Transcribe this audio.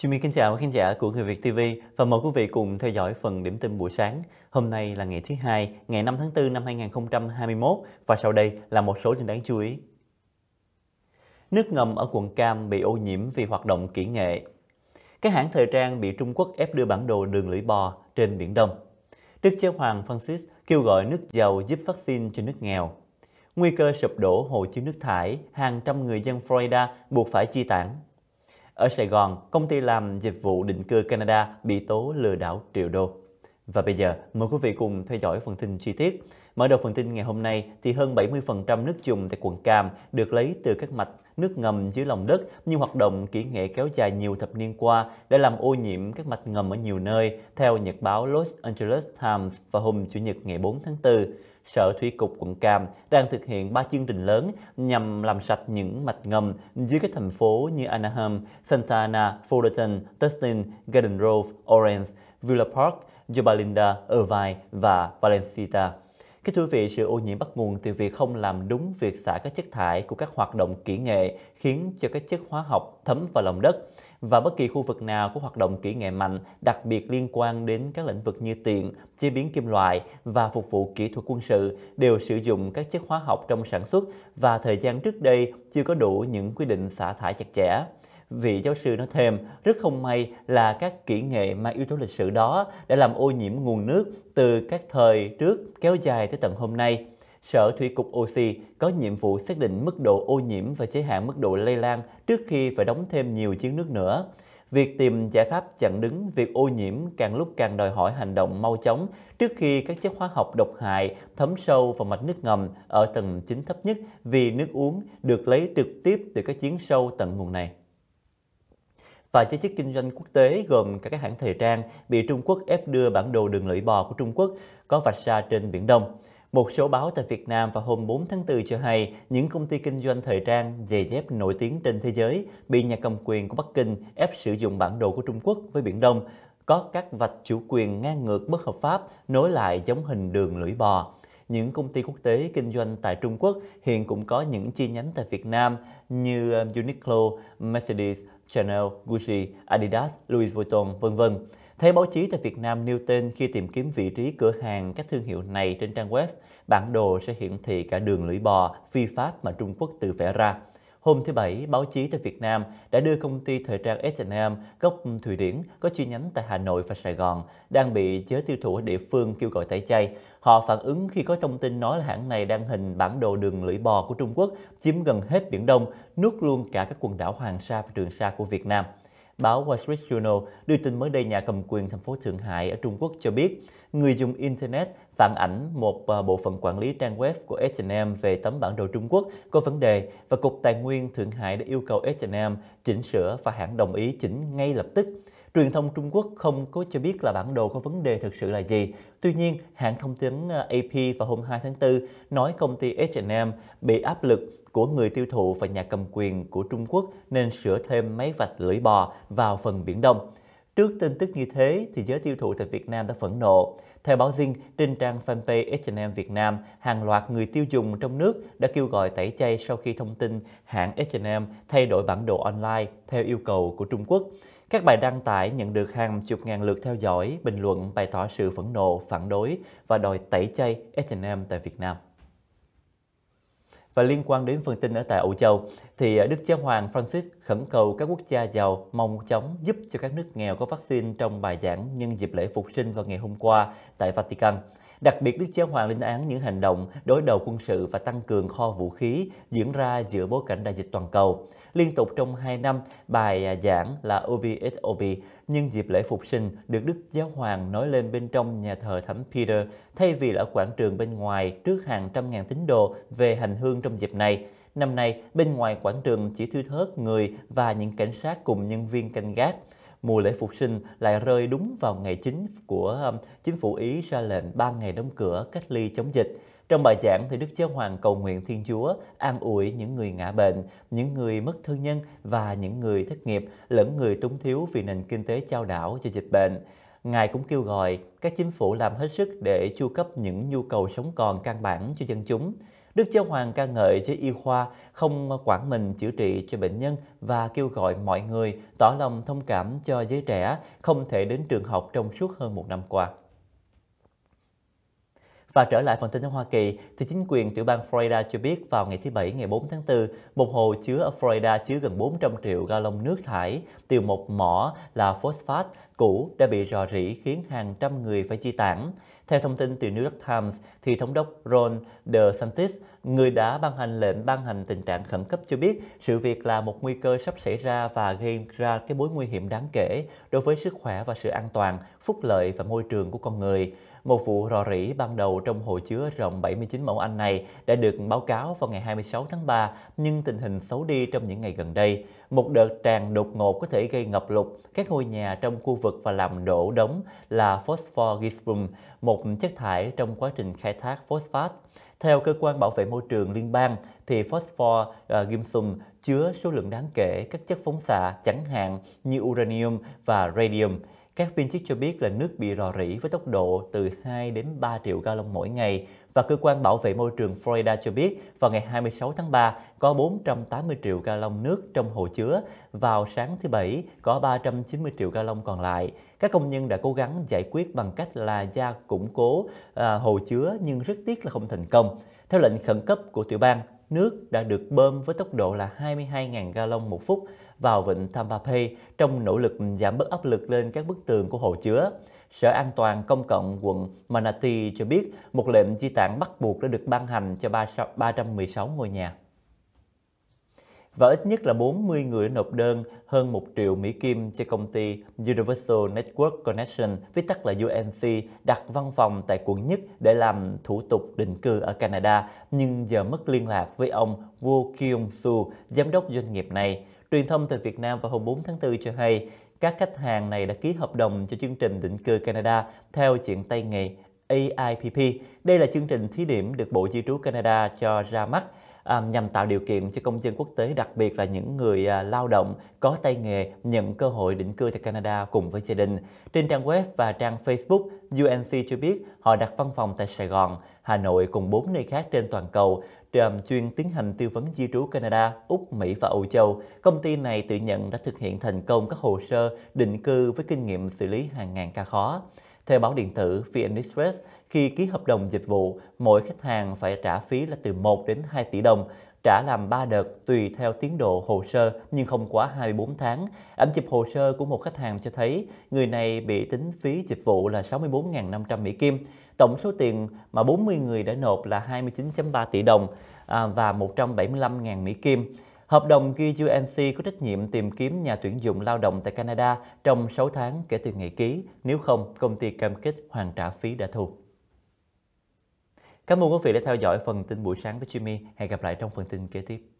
Chị My kính chào khán giả của Người Việt TV và mời quý vị cùng theo dõi phần điểm tin buổi sáng. Hôm nay là ngày thứ hai, ngày 5 tháng 4 năm 2021 và sau đây là một số tin đáng chú ý. Nước ngầm ở quận Cam bị ô nhiễm vì hoạt động kỹ nghệ. Các hãng thời trang bị Trung Quốc ép đưa bản đồ đường lưỡi bò trên Biển Đông. Đức Giáo Hoàng Francis kêu gọi nước giàu giúp vaccine cho nước nghèo. Nguy cơ sụp đổ hồ chứa nước thải, hàng trăm người dân Florida buộc phải chi tản. Ở Sài Gòn, công ty làm dịch vụ định cư Canada bị tố lừa đảo triệu đô. Và bây giờ, mời quý vị cùng theo dõi phần tin chi tiết. Mở đầu phần tin ngày hôm nay thì hơn 70% nước dùng tại quận Cam được lấy từ các mạch nước ngầm dưới lòng đất như hoạt động kỹ nghệ kéo dài nhiều thập niên qua đã làm ô nhiễm các mạch ngầm ở nhiều nơi, theo nhật báo Los Angeles Times vào hôm Chủ nhật ngày 4 tháng 4. Sở Thủy Cục Quận Cam đang thực hiện 3 chương trình lớn nhằm làm sạch những mạch ngầm dưới các thành phố như Anaheim, Santa Ana, Fullerton, Tustin, Garden Grove, Orange, Villa Park, Jubalinda, Irvine và Valencia. Kính thưa quý vị, sự ô nhiễm bắt nguồn từ việc không làm đúng việc xả các chất thải của các hoạt động kỹ nghệ khiến cho các chất hóa học thấm vào lòng đất. Và bất kỳ khu vực nào có hoạt động kỹ nghệ mạnh, đặc biệt liên quan đến các lĩnh vực như tiện, chế biến kim loại và phục vụ kỹ thuật quân sự đều sử dụng các chất hóa học trong sản xuất và thời gian trước đây chưa có đủ những quy định xả thải chặt chẽ vị giáo sư nói thêm, rất không may là các kỹ nghệ mang yếu tố lịch sử đó đã làm ô nhiễm nguồn nước từ các thời trước kéo dài tới tận hôm nay. Sở Thủy cục Oxy có nhiệm vụ xác định mức độ ô nhiễm và giới hạn mức độ lây lan trước khi phải đóng thêm nhiều chiến nước nữa. Việc tìm giải pháp chặn đứng việc ô nhiễm càng lúc càng đòi hỏi hành động mau chóng trước khi các chất hóa học độc hại thấm sâu vào mạch nước ngầm ở tầng chính thấp nhất vì nước uống được lấy trực tiếp từ các chiến sâu tận nguồn này và giới chức kinh doanh quốc tế gồm cả các hãng thời trang bị Trung Quốc ép đưa bản đồ đường lưỡi bò của Trung Quốc có vạch ra trên Biển Đông. Một số báo tại Việt Nam vào hôm 4 tháng 4 cho hay những công ty kinh doanh thời trang, giày dép nổi tiếng trên thế giới bị nhà cầm quyền của Bắc Kinh ép sử dụng bản đồ của Trung Quốc với Biển Đông có các vạch chủ quyền ngang ngược bất hợp pháp nối lại giống hình đường lưỡi bò. Những công ty quốc tế kinh doanh tại Trung Quốc hiện cũng có những chi nhánh tại Việt Nam như ờ, Uniqlo, Mercedes, Chanel, Gucci, Adidas, Louis Vuitton, vân vân. Thấy báo chí tại Việt Nam nêu tên khi tìm kiếm vị trí cửa hàng các thương hiệu này trên trang web, bản đồ sẽ hiển thị cả đường lưỡi bò phi pháp mà Trung Quốc tự vẽ ra. Hôm thứ Bảy, báo chí tại Việt Nam đã đưa công ty thời trang H&M gốc Thụy Điển có chi nhánh tại Hà Nội và Sài Gòn đang bị giới tiêu thụ ở địa phương kêu gọi tẩy chay. Họ phản ứng khi có thông tin nói là hãng này đang hình bản đồ đường lưỡi bò của Trung Quốc chiếm gần hết Biển Đông, nuốt luôn cả các quần đảo Hoàng Sa và Trường Sa của Việt Nam. Báo Wall Street Journal đưa tin mới đây nhà cầm quyền thành phố Thượng Hải ở Trung Quốc cho biết người dùng Internet phản ảnh một à, bộ phận quản lý trang web của H&M về tấm bản đồ Trung Quốc có vấn đề và Cục Tài nguyên Thượng Hải đã yêu cầu H&M chỉnh sửa và hãng đồng ý chỉnh ngay lập tức. Truyền thông Trung Quốc không có cho biết là bản đồ có vấn đề thực sự là gì. Tuy nhiên, hãng thông tấn à, AP vào hôm 2 tháng 4 nói công ty H&M bị áp lực của người tiêu thụ và nhà cầm quyền của Trung Quốc nên sửa thêm mấy vạch lưỡi bò vào phần Biển Đông. Trước tin tức như thế, thì giới tiêu thụ tại Việt Nam đã phẫn nộ. Theo báo Zing, trên trang fanpage H&M Việt Nam, hàng loạt người tiêu dùng trong nước đã kêu gọi tẩy chay sau khi thông tin hãng H&M thay đổi bản đồ online theo yêu cầu của Trung Quốc. Các bài đăng tải nhận được hàng chục ngàn lượt theo dõi, bình luận bày tỏ sự phẫn nộ, phản đối và đòi tẩy chay H&M tại Việt Nam. Và liên quan đến phần tin ở tại Âu Châu, thì à, Đức Giáo Hoàng Francis khẩn cầu các quốc gia giàu mong chóng giúp cho các nước nghèo có vaccine trong bài giảng nhân dịp lễ phục sinh vào ngày hôm qua tại Vatican. Đặc biệt Đức Giáo Hoàng lên án những hành động đối đầu quân sự và tăng cường kho vũ khí diễn ra giữa bối cảnh đại dịch toàn cầu. Liên tục trong 2 năm, bài giảng là OBSOB nhưng dịp lễ phục sinh được Đức Giáo Hoàng nói lên bên trong nhà thờ Thánh Peter thay vì là ở quảng trường bên ngoài trước hàng trăm ngàn tín đồ về hành hương trong dịp này. Năm nay, bên ngoài quảng trường chỉ thưa thớt người và những cảnh sát cùng nhân viên canh gác mùa lễ phục sinh lại rơi đúng vào ngày chính của um, chính phủ Ý ra lệnh 3 ngày đóng cửa cách ly chống dịch. Trong bài giảng thì Đức Giáo Hoàng cầu nguyện Thiên Chúa an ủi những người ngã bệnh, những người mất thân nhân và những người thất nghiệp lẫn người túng thiếu vì nền kinh tế chao đảo do dịch bệnh. Ngài cũng kêu gọi các chính phủ làm hết sức để chu cấp những nhu cầu sống còn căn bản cho dân chúng. Đức Giáo Hoàng ca ngợi giới y khoa không quản mình chữa trị cho bệnh nhân và kêu gọi mọi người tỏ lòng thông cảm cho giới trẻ không thể đến trường học trong suốt hơn một năm qua. Và trở lại phần tin ở Hoa Kỳ, thì chính quyền tiểu bang Florida cho biết vào ngày thứ Bảy ngày 4 tháng 4, một hồ chứa ở Florida chứa gần 400 triệu gallon nước thải từ một mỏ là phosphat cũ đã bị rò rỉ khiến hàng trăm người phải di tản. Theo thông tin từ New York Times, thì thống đốc Ron DeSantis, người đã ban hành lệnh ban hành tình trạng khẩn cấp cho biết sự việc là một nguy cơ sắp xảy ra và gây ra cái mối nguy hiểm đáng kể đối với sức khỏe và sự an toàn, phúc lợi và môi trường của con người. Một vụ rò rỉ ban đầu trong hồ chứa rộng 79 mẫu Anh này đã được báo cáo vào ngày 26 tháng 3, nhưng tình hình xấu đi trong những ngày gần đây. Một đợt tràn đột ngột có thể gây ngập lụt các ngôi nhà trong khu vực và làm đổ đống là phosphor gisbum, một chất thải trong quá trình khai thác phosphat. Theo cơ quan bảo vệ môi trường liên bang, thì phosphor uh, chứa số lượng đáng kể các chất phóng xạ chẳng hạn như uranium và radium. Các viên chức cho biết là nước bị rò rỉ với tốc độ từ 2 đến 3 triệu gallon mỗi ngày và cơ quan bảo vệ môi trường Florida cho biết vào ngày 26 tháng 3 có 480 triệu gallon nước trong hồ chứa, vào sáng thứ Bảy có 390 triệu gallon còn lại. Các công nhân đã cố gắng giải quyết bằng cách là gia củng cố à, hồ chứa nhưng rất tiếc là không thành công. Theo lệnh khẩn cấp của tiểu bang, nước đã được bơm với tốc độ là 22.000 gallon một phút vào vịnh Tampa Bay trong nỗ lực giảm bớt áp lực lên các bức tường của hồ chứa. Sở An toàn Công cộng quận Manatee cho biết một lệnh di tản bắt buộc đã được ban hành cho 316 ngôi nhà và ít nhất là 40 người đã nộp đơn hơn 1 triệu Mỹ Kim cho công ty Universal Network Connection, viết tắt là UNC, đặt văn phòng tại quận nhất để làm thủ tục định cư ở Canada, nhưng giờ mất liên lạc với ông Woo Kyung Soo, giám đốc doanh nghiệp này. Truyền thông từ Việt Nam vào hôm 4 tháng 4 cho hay, các khách hàng này đã ký hợp đồng cho chương trình định cư Canada theo chuyện tay nghề AIPP. Đây là chương trình thí điểm được Bộ Di trú Canada cho ra mắt À, nhằm tạo điều kiện cho công dân quốc tế, đặc biệt là những người à, lao động có tay nghề nhận cơ hội định cư tại Canada cùng với gia đình. Trên trang web và trang Facebook, UNC cho biết họ đặt văn phòng tại Sài Gòn, Hà Nội cùng 4 nơi khác trên toàn cầu chuyên tiến hành tư vấn di trú Canada, Úc, Mỹ và Âu Châu. Công ty này tự nhận đã thực hiện thành công các hồ sơ định cư với kinh nghiệm xử lý hàng ngàn ca khó. Theo báo điện tử VN Express, khi ký hợp đồng dịch vụ, mỗi khách hàng phải trả phí là từ 1 đến 2 tỷ đồng, trả làm 3 đợt tùy theo tiến độ hồ sơ nhưng không quá 24 tháng. Ảnh chụp hồ sơ của một khách hàng cho thấy người này bị tính phí dịch vụ là 64.500 Mỹ Kim. Tổng số tiền mà 40 người đã nộp là 29.3 tỷ đồng à, và 175.000 Mỹ Kim. Hợp đồng ghi UNC có trách nhiệm tìm kiếm nhà tuyển dụng lao động tại Canada trong 6 tháng kể từ ngày ký, nếu không công ty cam kết hoàn trả phí đã thu. Cảm ơn quý vị đã theo dõi phần tin buổi sáng với Jimmy. Hẹn gặp lại trong phần tin kế tiếp.